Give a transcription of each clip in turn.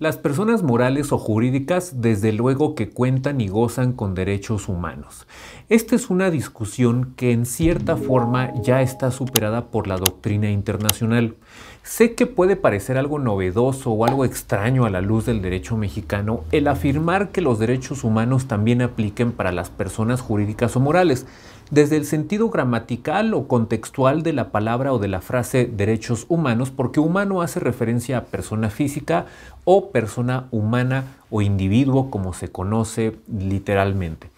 Las personas morales o jurídicas desde luego que cuentan y gozan con derechos humanos. Esta es una discusión que en cierta forma ya está superada por la doctrina internacional. Sé que puede parecer algo novedoso o algo extraño a la luz del derecho mexicano el afirmar que los derechos humanos también apliquen para las personas jurídicas o morales, desde el sentido gramatical o contextual de la palabra o de la frase derechos humanos, porque humano hace referencia a persona física o persona humana o individuo como se conoce literalmente.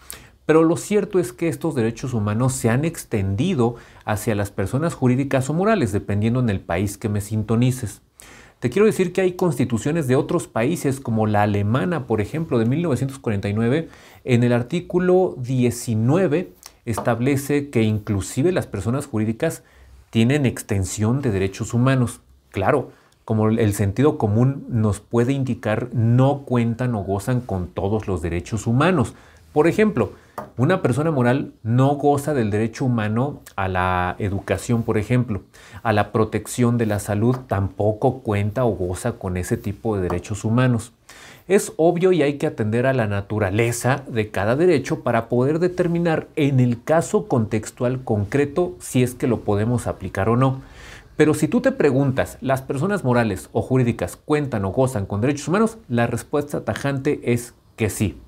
Pero lo cierto es que estos derechos humanos se han extendido hacia las personas jurídicas o morales, dependiendo en el país que me sintonices. Te quiero decir que hay constituciones de otros países, como la alemana, por ejemplo, de 1949, en el artículo 19 establece que inclusive las personas jurídicas tienen extensión de derechos humanos. Claro, como el sentido común nos puede indicar, no cuentan o gozan con todos los derechos humanos. Por ejemplo, una persona moral no goza del derecho humano a la educación, por ejemplo, a la protección de la salud, tampoco cuenta o goza con ese tipo de derechos humanos. Es obvio y hay que atender a la naturaleza de cada derecho para poder determinar en el caso contextual concreto si es que lo podemos aplicar o no. Pero si tú te preguntas, ¿las personas morales o jurídicas cuentan o gozan con derechos humanos? La respuesta tajante es que sí.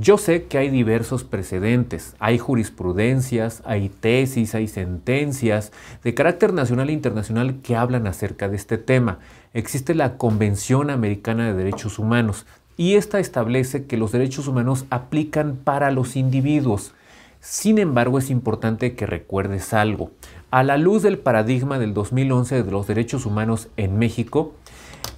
Yo sé que hay diversos precedentes, hay jurisprudencias, hay tesis, hay sentencias de carácter nacional e internacional que hablan acerca de este tema. Existe la Convención Americana de Derechos Humanos y esta establece que los derechos humanos aplican para los individuos. Sin embargo, es importante que recuerdes algo. A la luz del paradigma del 2011 de los derechos humanos en México,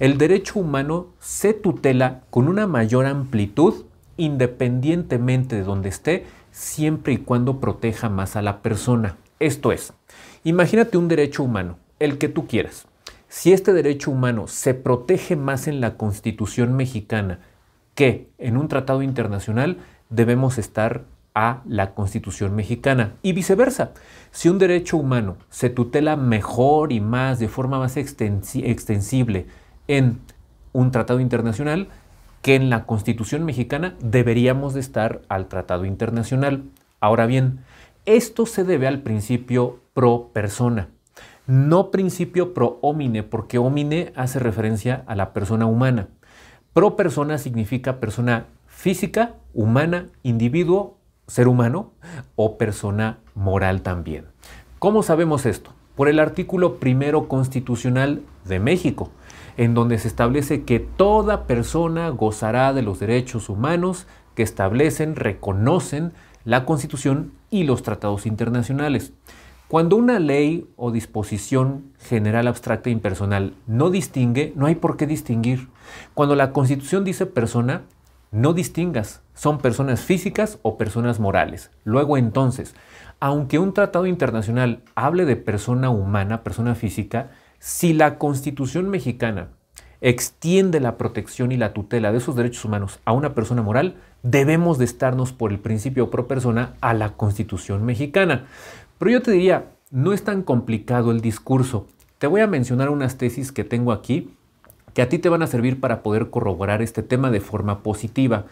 el derecho humano se tutela con una mayor amplitud independientemente de donde esté, siempre y cuando proteja más a la persona. Esto es, imagínate un derecho humano, el que tú quieras. Si este derecho humano se protege más en la Constitución mexicana que en un tratado internacional, debemos estar a la Constitución mexicana y viceversa. Si un derecho humano se tutela mejor y más, de forma más extensible en un tratado internacional, que en la Constitución mexicana deberíamos de estar al Tratado Internacional. Ahora bien, esto se debe al principio pro persona, no principio pro homine, porque homine hace referencia a la persona humana. Pro persona significa persona física, humana, individuo, ser humano o persona moral también. ¿Cómo sabemos esto? Por el artículo primero constitucional de México, en donde se establece que toda persona gozará de los derechos humanos que establecen, reconocen la Constitución y los tratados internacionales. Cuando una ley o disposición general abstracta e impersonal no distingue, no hay por qué distinguir. Cuando la Constitución dice persona, no distingas, son personas físicas o personas morales. Luego entonces, aunque un tratado internacional hable de persona humana, persona física, si la Constitución mexicana extiende la protección y la tutela de esos derechos humanos a una persona moral, debemos de estarnos por el principio pro persona a la Constitución mexicana. Pero yo te diría, no es tan complicado el discurso. Te voy a mencionar unas tesis que tengo aquí que a ti te van a servir para poder corroborar este tema de forma positiva.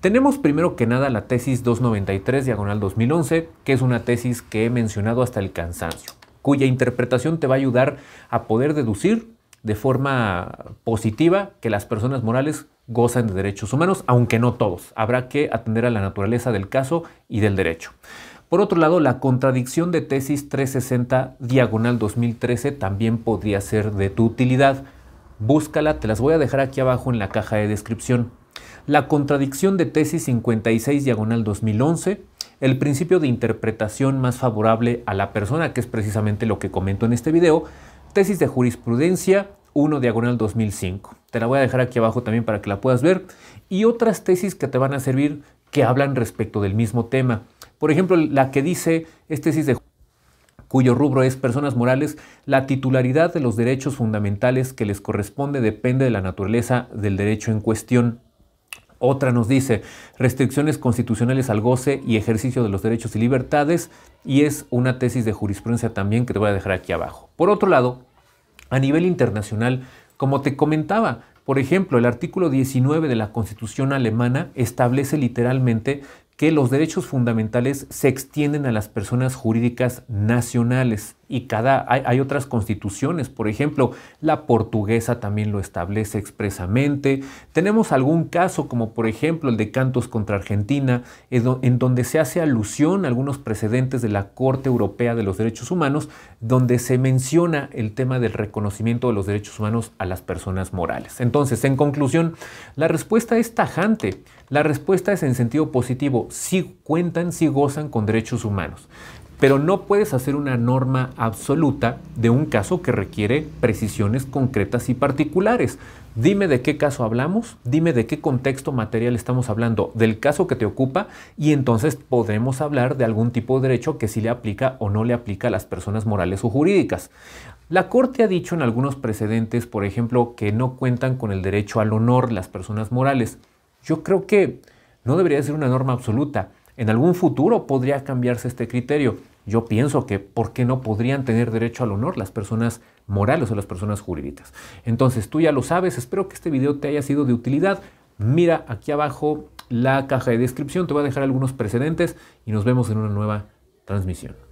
Tenemos primero que nada la tesis 293 diagonal 2011, que es una tesis que he mencionado hasta el cansancio cuya interpretación te va a ayudar a poder deducir de forma positiva que las personas morales gozan de derechos humanos, aunque no todos. Habrá que atender a la naturaleza del caso y del derecho. Por otro lado, la contradicción de tesis 360 diagonal 2013 también podría ser de tu utilidad. Búscala, te las voy a dejar aquí abajo en la caja de descripción. La contradicción de tesis 56 diagonal 2011 el principio de interpretación más favorable a la persona, que es precisamente lo que comento en este video, tesis de jurisprudencia 1 diagonal 2005. Te la voy a dejar aquí abajo también para que la puedas ver. Y otras tesis que te van a servir que hablan respecto del mismo tema. Por ejemplo, la que dice, es tesis de cuyo rubro es personas morales, la titularidad de los derechos fundamentales que les corresponde depende de la naturaleza del derecho en cuestión. Otra nos dice, restricciones constitucionales al goce y ejercicio de los derechos y libertades, y es una tesis de jurisprudencia también que te voy a dejar aquí abajo. Por otro lado, a nivel internacional, como te comentaba, por ejemplo, el artículo 19 de la Constitución alemana establece literalmente que los derechos fundamentales se extienden a las personas jurídicas nacionales y cada, hay, otras constituciones, por ejemplo, la portuguesa también lo establece expresamente. Tenemos algún caso, como por ejemplo el de Cantos contra Argentina, en donde se hace alusión a algunos precedentes de la Corte Europea de los Derechos Humanos, donde se menciona el tema del reconocimiento de los derechos humanos a las personas morales. Entonces, en conclusión, la respuesta es tajante. La respuesta es en sentido positivo. si cuentan, si gozan con derechos humanos pero no puedes hacer una norma absoluta de un caso que requiere precisiones concretas y particulares. Dime de qué caso hablamos, dime de qué contexto material estamos hablando, del caso que te ocupa y entonces podremos hablar de algún tipo de derecho que sí le aplica o no le aplica a las personas morales o jurídicas. La Corte ha dicho en algunos precedentes, por ejemplo, que no cuentan con el derecho al honor las personas morales. Yo creo que no debería ser una norma absoluta. En algún futuro podría cambiarse este criterio yo pienso que ¿por qué no podrían tener derecho al honor las personas morales o las personas jurídicas? Entonces tú ya lo sabes, espero que este video te haya sido de utilidad. Mira aquí abajo la caja de descripción, te voy a dejar algunos precedentes y nos vemos en una nueva transmisión.